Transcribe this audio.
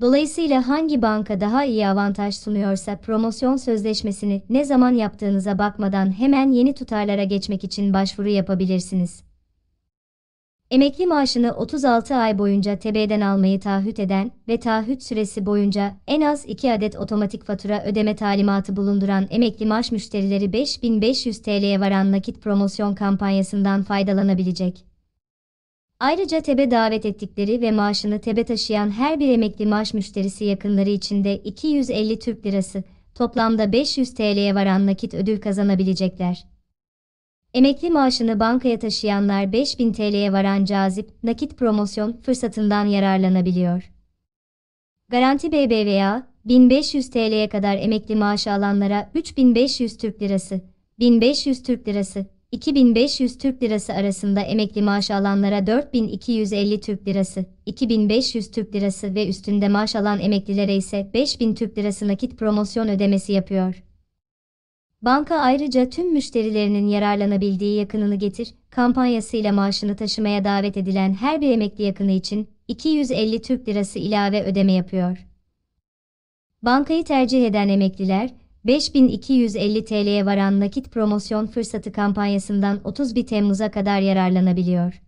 Dolayısıyla hangi banka daha iyi avantaj sunuyorsa promosyon sözleşmesini ne zaman yaptığınıza bakmadan hemen yeni tutarlara geçmek için başvuru yapabilirsiniz. Emekli maaşını 36 ay boyunca TB'den almayı taahhüt eden ve taahhüt süresi boyunca en az 2 adet otomatik fatura ödeme talimatı bulunduran emekli maaş müşterileri 5500 TL'ye varan nakit promosyon kampanyasından faydalanabilecek. Ayrıca TEB'e davet ettikleri ve maaşını TEB'e taşıyan her bir emekli maaş müşterisi yakınları için de 250 Türk Lirası, toplamda 500 TL'ye varan nakit ödül kazanabilecekler. Emekli maaşını bankaya taşıyanlar 5000 TL'ye varan cazip nakit promosyon fırsatından yararlanabiliyor. Garanti BBVA, 1500 TL'ye kadar emekli maaşı alanlara 3500 Türk Lirası, 1500 Türk Lirası 2500 Türk Lirası arasında emekli maaş alanlara 4250 Türk Lirası, 2500 Türk Lirası ve üstünde maaş alan emeklilere ise 5000 Türk Lirası nakit promosyon ödemesi yapıyor. Banka ayrıca tüm müşterilerinin yararlanabildiği yakınını getir kampanyasıyla maaşını taşımaya davet edilen her bir emekli yakını için 250 Türk Lirası ilave ödeme yapıyor. Bankayı tercih eden emekliler 5250 TL'ye varan nakit promosyon fırsatı kampanyasından 31 Temmuz'a kadar yararlanabiliyor.